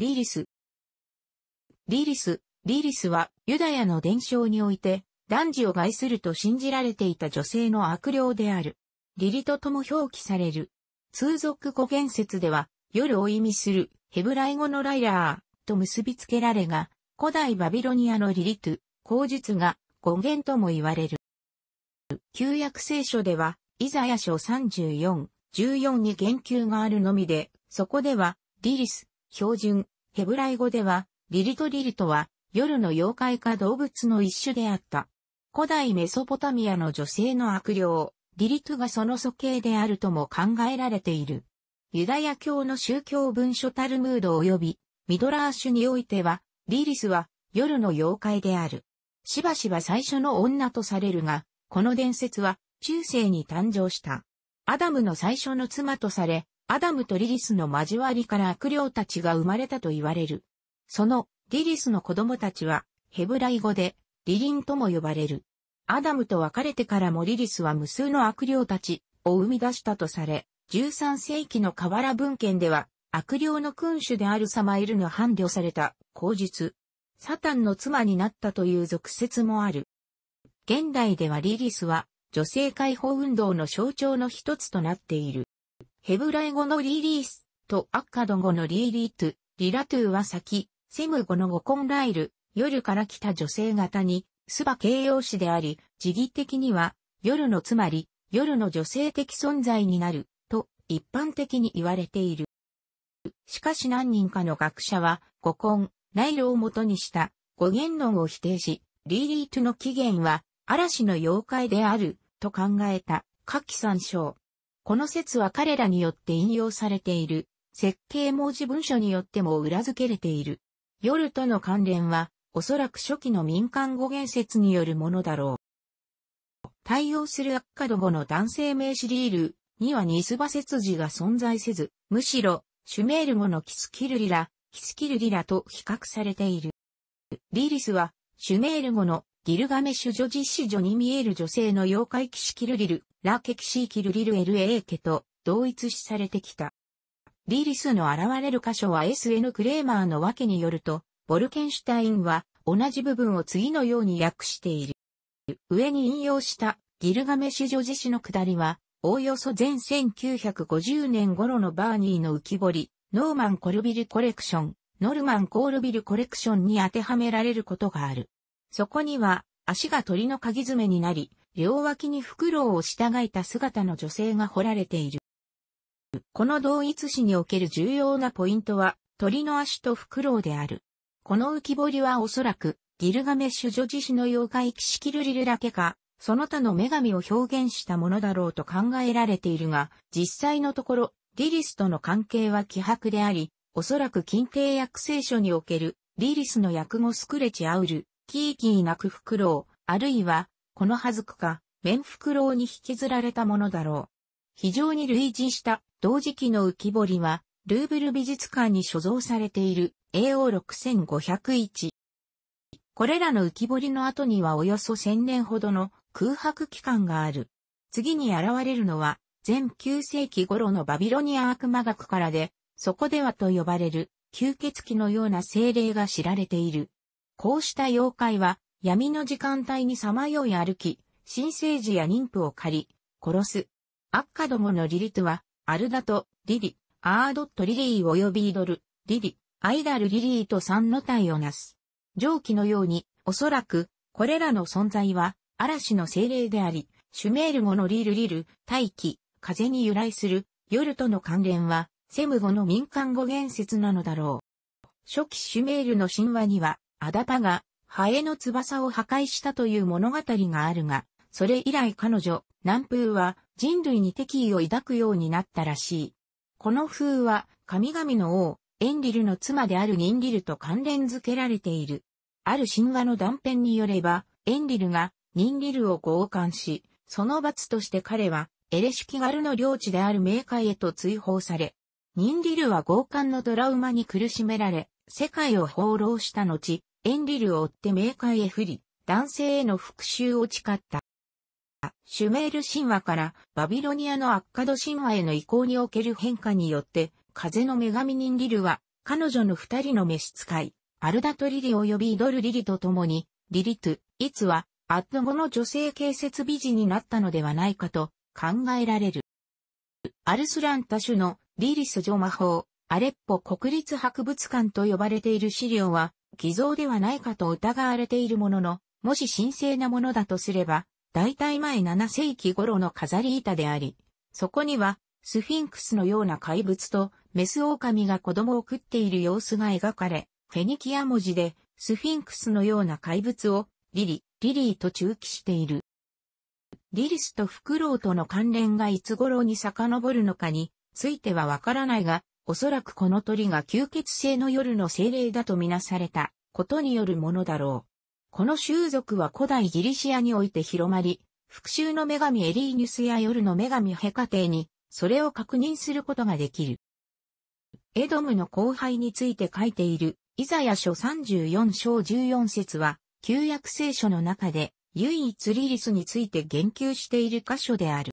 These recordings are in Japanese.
リリス。リリス、リリスはユダヤの伝承において男児を害すると信じられていた女性の悪霊である。リリトとも表記される。通俗語源説では夜を意味するヘブライ語のライラーと結びつけられが古代バビロニアのリリト口述が語源とも言われる。旧約聖書ではイザヤ書34、14に言及があるのみで、そこではリリス、標準、ヘブライ語では、リリトリリとは、夜の妖怪か動物の一種であった。古代メソポタミアの女性の悪霊、リリトがその素形であるとも考えられている。ユダヤ教の宗教文書タルムード及び、ミドラーシュにおいては、リリスは夜の妖怪である。しばしば最初の女とされるが、この伝説は中世に誕生した。アダムの最初の妻とされ、アダムとリリスの交わりから悪霊たちが生まれたと言われる。そのリリスの子供たちはヘブライ語でリリンとも呼ばれる。アダムと別れてからもリリスは無数の悪霊たちを生み出したとされ、13世紀の河原文献では悪霊の君主であるサマイルの伴侶された口述。サタンの妻になったという俗説もある。現代ではリリスは女性解放運動の象徴の一つとなっている。ヘブライ語のリーリースとアッカド語のリーリートゥ、リラトゥは先、セム語の語コンライル、夜から来た女性型に、スバ形容詞であり、時義的には、夜のつまり、夜の女性的存在になる、と一般的に言われている。しかし何人かの学者は、語根、内容をもとにした語源論を否定し、リーリートの起源は、嵐の妖怪である、と考えた、下記参照。この説は彼らによって引用されている、設計文字文書によっても裏付けれている。夜との関連は、おそらく初期の民間語源説によるものだろう。対応するアッカド語の男性名詞リールにはニスバ節字が存在せず、むしろ、シュメール語のキスキルリラ、キスキルリラと比較されている。リリスは、シュメール語のギルガメシュ女実ジョに見える女性の妖怪騎士キルリル、ラケキシーキルリル LA ケと同一視されてきた。リリスの現れる箇所は SN クレーマーの訳によると、ボルケンシュタインは同じ部分を次のように訳している。上に引用したギルガメシュ女ジシの下りは、おおよそ前1950年頃のバーニーの浮き彫り、ノーマン・コルビル・コレクション、ノルマン・コールビル・コレクションに当てはめられることがある。そこには、足が鳥の鍵爪になり、両脇にフクロウを従えた姿の女性が彫られている。この同一詩における重要なポイントは、鳥の足とフクロウである。この浮き彫りはおそらく、ギルガメッシュ女子詩の妖怪キシキルリルだけか、その他の女神を表現したものだろうと考えられているが、実際のところ、リリスとの関係は希薄であり、おそらく近帝約聖書における、リリスの訳語スクレチアウルキーキーなくフクロウ、あるいは、このはずくか、メンフクロウに引きずられたものだろう。非常に類似した同時期の浮き彫りは、ルーブル美術館に所蔵されている AO6501。これらの浮き彫りの後にはおよそ1000年ほどの空白期間がある。次に現れるのは、前9世紀頃のバビロニア悪魔学からで、そこではと呼ばれる、吸血鬼のような精霊が知られている。こうした妖怪は闇の時間帯にさまよい歩き、新生児や妊婦を狩り、殺す。悪化どものリリトは、アルダとリリ、アードットリリー及びイドル、リリ、アイダルリリーと三の体をなす。上記のように、おそらく、これらの存在は、嵐の精霊であり、シュメール語のリルリル、大気、風に由来する、夜との関連は、セム語の民間語言説なのだろう。初期シュメールの神話には、アダパが、ハエの翼を破壊したという物語があるが、それ以来彼女、南風は人類に敵意を抱くようになったらしい。この風は神々の王、エンリルの妻であるニンリルと関連づけられている。ある神話の断片によれば、エンリルがニンリルを強姦し、その罰として彼はエレシュキガルの領地である冥界へと追放され、ニンリルは強姦のトラウマに苦しめられ、世界を放浪した後、エンリルを追って冥界へ降り、男性への復讐を誓った。シュメール神話からバビロニアのアッカド神話への移行における変化によって、風の女神人リルは、彼女の二人の召使い、アルダトリリ及びイドルリリと共に、リリトゥ、イツは、アッド語の女性建説美人になったのではないかと考えられる。アルスランタ種のリリス女魔法、アレッポ国立博物館と呼ばれている資料は、偽造ではないかと疑われているものの、もし神聖なものだとすれば、大体前7世紀頃の飾り板であり、そこには、スフィンクスのような怪物と、メス狼が子供を食っている様子が描かれ、フェニキア文字で、スフィンクスのような怪物を、リリ、リリーと中記している。リリスとフクロウとの関連がいつ頃に遡るのかについてはわからないが、おそらくこの鳥が吸血性の夜の精霊だとみなされたことによるものだろう。この習俗は古代ギリシアにおいて広まり、復讐の女神エリーニュスや夜の女神ヘカテに、それを確認することができる。エドムの後輩について書いている、イザヤ書34章14節は、旧約聖書の中で、唯一リリスについて言及している箇所である。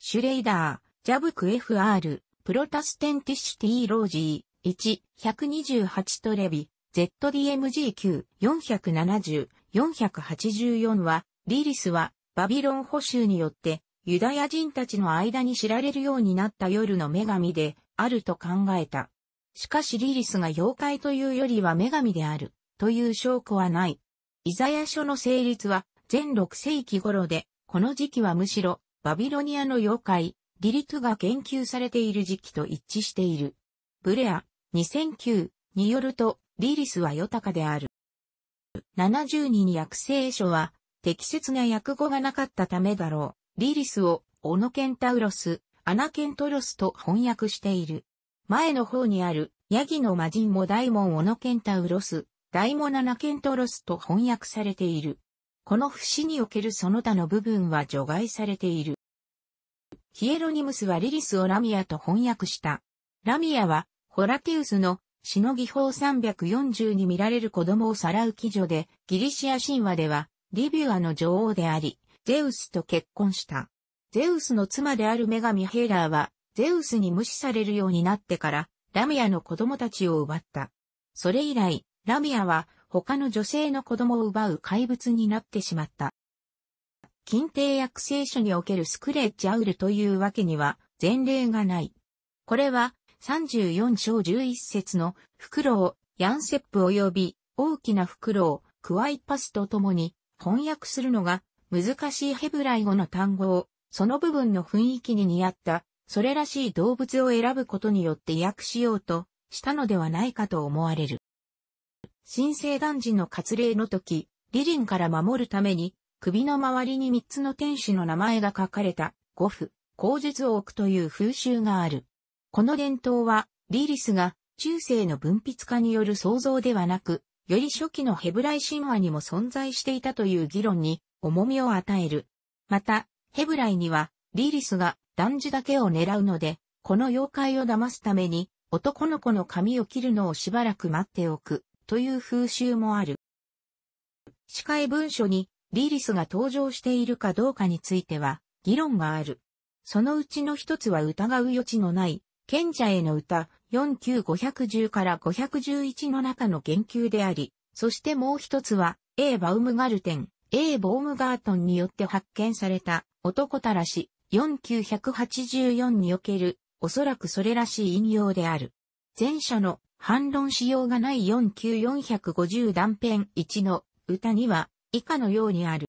シュレイダー、ジャブク FR、プロタステンティシティロージー1、128トレビ、ZDMG9、470、484は、リリスは、バビロン捕囚によって、ユダヤ人たちの間に知られるようになった夜の女神で、あると考えた。しかしリリスが妖怪というよりは女神である、という証拠はない。イザヤ書の成立は、全6世紀頃で、この時期はむしろ、バビロニアの妖怪、リリトが研究されている時期と一致している。ブレア、2009によると、リリスは豊かである。72に訳聖書は、適切な訳語がなかったためだろう。リリスを、オノケンタウロス、アナケントロスと翻訳している。前の方にある、ヤギの魔人も大門オノケンタウロス、大門ナナケントロスと翻訳されている。この節におけるその他の部分は除外されている。ヒエロニムスはリリスをラミアと翻訳した。ラミアは、ホラティウスの、詩の技法340に見られる子供をさらう記女で、ギリシア神話では、リビュアの女王であり、ゼウスと結婚した。ゼウスの妻である女神ヘーラーは、ゼウスに無視されるようになってから、ラミアの子供たちを奪った。それ以来、ラミアは他の女性の子供を奪う怪物になってしまった。近帝約聖書におけるスクレッジアウルというわけには前例がない。これは34章11節のフクロウ、ヤンセップ及び大きなフクロウ、クワイパスとともに翻訳するのが難しいヘブライ語の単語をその部分の雰囲気に似合ったそれらしい動物を選ぶことによって訳しようとしたのではないかと思われる。新生男児の割礼の時、リリンから守るために首の周りに3つの天使の名前が書かれた五符、口述を置くという風習がある。この伝統は、リリスが中世の文筆家による創造ではなく、より初期のヘブライ神話にも存在していたという議論に重みを与える。また、ヘブライには、リリスが男児だけを狙うので、この妖怪を騙すために、男の子の髪を切るのをしばらく待っておく、という風習もある。司会文書に、リーリスが登場しているかどうかについては、議論がある。そのうちの一つは疑う余地のない、賢者への歌、49510から511の中の言及であり、そしてもう一つは、A バウムガルテン、A ボームガートンによって発見された、男たらし、4984における、おそらくそれらしい引用である。前者の、反論しようがない49450断片1の歌には、以下のようにある。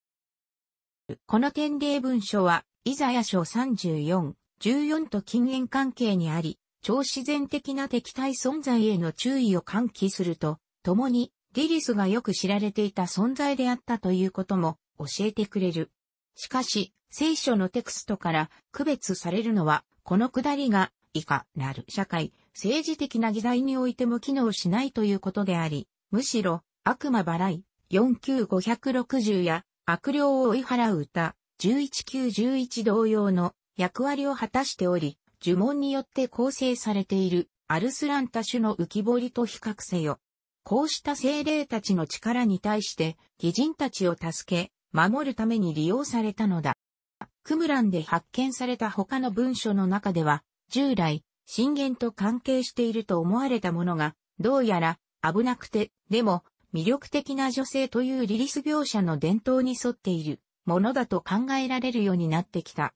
この典礼文書は、イザヤ書34、14と禁煙関係にあり、超自然的な敵対存在への注意を喚起すると、共に、リリスがよく知られていた存在であったということも教えてくれる。しかし、聖書のテクストから区別されるのは、このくだりが、以下なる社会、政治的な議題においても機能しないということであり、むしろ、悪魔払い、49560や悪霊を追い払う歌、11911同様の役割を果たしており、呪文によって構成されているアルスランタ種の浮き彫りと比較せよ。こうした精霊たちの力に対して、義人たちを助け、守るために利用されたのだ。クムランで発見された他の文書の中では、従来、震源と関係していると思われたものが、どうやら危なくて、でも、魅力的な女性というリリス描写の伝統に沿っているものだと考えられるようになってきた。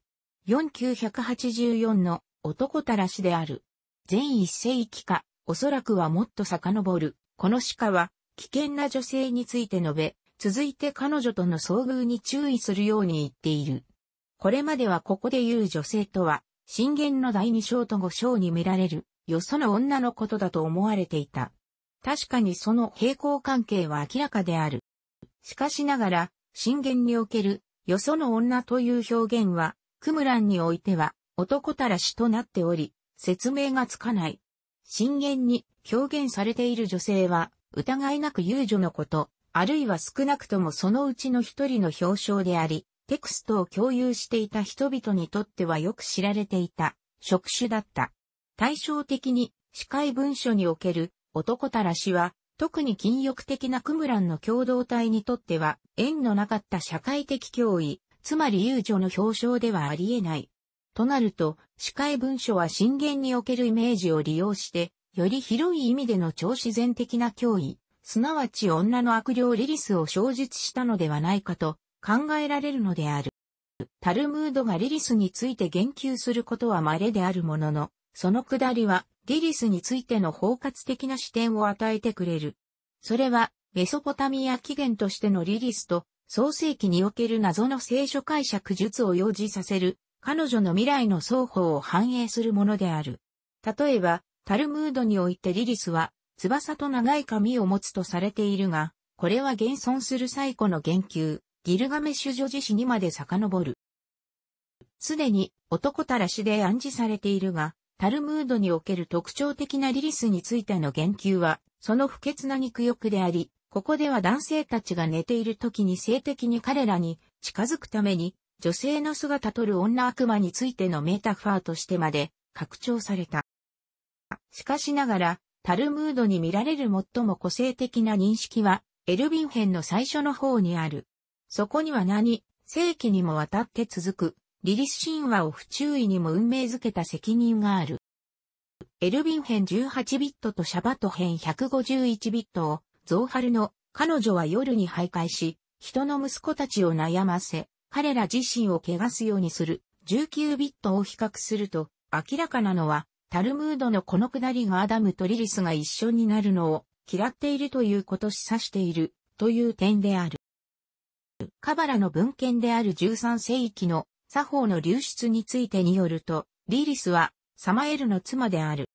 4984の男たらしである。全一世紀か、おそらくはもっと遡る。この鹿は、危険な女性について述べ、続いて彼女との遭遇に注意するように言っている。これまではここで言う女性とは、震源の第二章と五章に見られる、よその女のことだと思われていた。確かにその平行関係は明らかである。しかしながら、震言における、よその女という表現は、クムランにおいては、男たらしとなっており、説明がつかない。震言に表現されている女性は、疑いなく遊女のこと、あるいは少なくともそのうちの一人の表彰であり、テクストを共有していた人々にとってはよく知られていた、職種だった。対照的に、司会文書における男たらしは、特に禁欲的なクムランの共同体にとっては、縁のなかった社会的脅威、つまり遊女の表彰ではあり得ない。となると、司会文書は震源におけるイメージを利用して、より広い意味での超自然的な脅威、すなわち女の悪霊リリスを衝述したのではないかと考えられるのである。タルムードがリリスについて言及することは稀であるものの、そのくだりはリリスについての包括的な視点を与えてくれる。それは、メソポタミア起源としてのリリスと、創世記における謎の聖書解釈術を用事させる、彼女の未来の双方を反映するものである。例えば、タルムードにおいてリリスは、翼と長い髪を持つとされているが、これは現存する最古の言及、ギルガメシュ女子史にまで遡る。すでに男たらしで暗示されているが、タルムードにおける特徴的なリリスについての言及は、その不潔な肉欲であり、ここでは男性たちが寝ている時に性的に彼らに近づくために、女性の姿取る女悪魔についてのメタファーとしてまで拡張された。しかしながら、タルムードに見られる最も個性的な認識は、エルビン編の最初の方にある。そこには何、世紀にもわたって続く、リリス神話を不注意にも運命づけた責任がある。エルヴィン編18ビットとシャバト編151ビットを、ゾーハルの彼女は夜に徘徊し、人の息子たちを悩ませ、彼ら自身を汚すようにする19ビットを比較すると、明らかなのは、タルムードのこのくだりがアダムとリリスが一緒になるのを嫌っているということ示唆しているという点である。カバラの文献である13世紀の作法の流出についてによると、リリスはサマエルの妻である。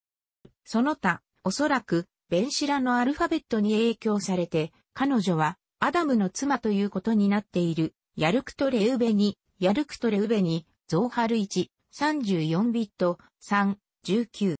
その他、おそらく、ベンシラのアルファベットに影響されて、彼女は、アダムの妻ということになっている、ヤルクトレウベに、ヤルクトレウベに、ゾーハル1、34ビット、3、19。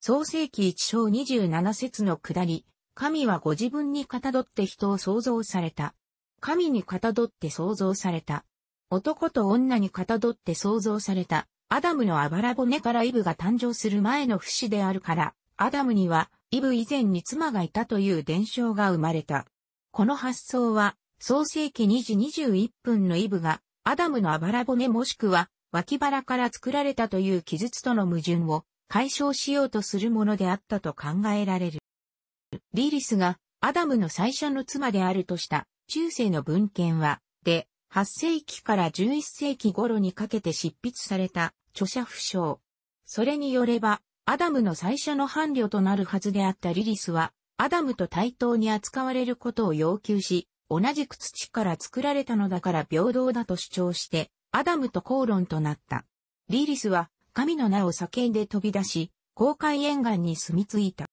創世紀1章27節の下り、神はご自分にかたどって人を創造された。神にかたどって創造された。男と女にかたどって創造された、アダムのあばら骨からイブが誕生する前の節であるから、アダムにはイブ以前に妻がいたという伝承が生まれた。この発想は、創世紀2時21分のイブが、アダムのあばら骨もしくは、脇腹から作られたという記述との矛盾を解消しようとするものであったと考えられる。リリスがアダムの最初の妻であるとした中世の文献は、で、8世紀から11世紀頃にかけて執筆された著者不詳。それによれば、アダムの最初の伴侶となるはずであったリリスは、アダムと対等に扱われることを要求し、同じく土から作られたのだから平等だと主張して、アダムと口論となった。リリスは、神の名を叫んで飛び出し、公海沿岸に住み着いた。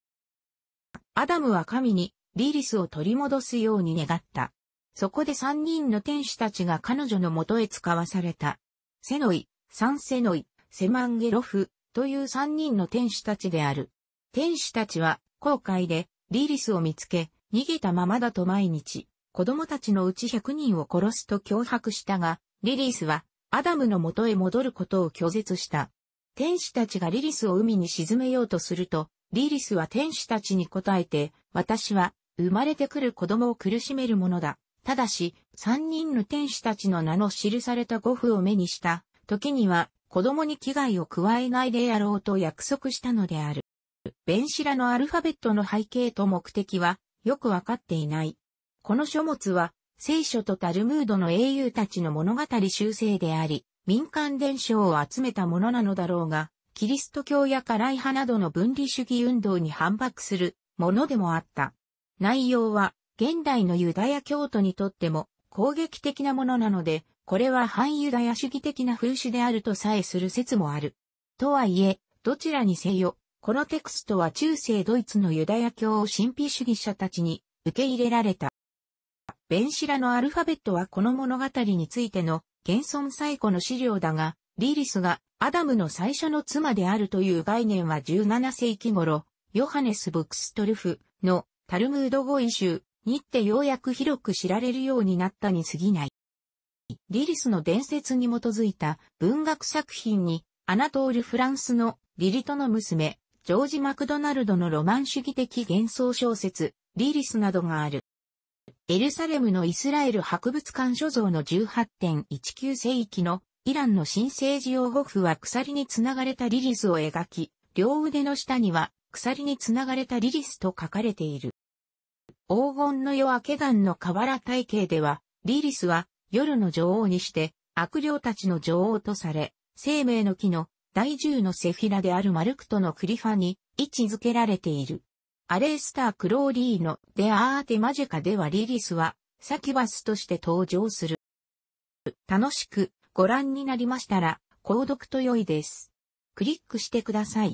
アダムは神に、リリスを取り戻すように願った。そこで三人の天使たちが彼女の元へ使わされた。セノイ、サンセノイ、セマンゲロフという三人の天使たちである。天使たちは航海でリリスを見つけ、逃げたままだと毎日、子供たちのうち百人を殺すと脅迫したが、リリスはアダムの元へ戻ることを拒絶した。天使たちがリリスを海に沈めようとすると、リリスは天使たちに答えて、私は生まれてくる子供を苦しめるものだ。ただし、三人の天使たちの名の記された五符を目にした、時には、子供に危害を加えないでやろうと約束したのである。ベンシラのアルファベットの背景と目的は、よくわかっていない。この書物は、聖書とタルムードの英雄たちの物語修正であり、民間伝承を集めたものなのだろうが、キリスト教やカライ派などの分離主義運動に反駁するものでもあった。内容は現代のユダヤ教徒にとっても攻撃的なものなので、これは反ユダヤ主義的な風刺であるとさえする説もある。とはいえ、どちらにせよ、このテクストは中世ドイツのユダヤ教を神秘主義者たちに受け入れられた。ベンシラのアルファベットはこの物語についての現存最古の資料だが、リリスがアダムの最初の妻であるという概念は17世紀頃、ヨハネス・ブクストルフのタルムード語異集にってようやく広く知られるようになったに過ぎない。リリスの伝説に基づいた文学作品に、アナトール・フランスのリリトの娘、ジョージ・マクドナルドのロマン主義的幻想小説、リリスなどがある。エルサレムのイスラエル博物館所蔵の18.19世紀のイランの新生児用語符は鎖につながれたリリスを描き、両腕の下には鎖につながれたリリスと書かれている。黄金の夜明け団の河原体系では、リリスは夜の女王にして悪霊たちの女王とされ、生命の木の第十のセフィラであるマルクトのクリファに位置づけられている。アレースター・クローリーのデアーテマジカではリリスはサキバスとして登場する。楽しくご覧になりましたら、購読と良いです。クリックしてください。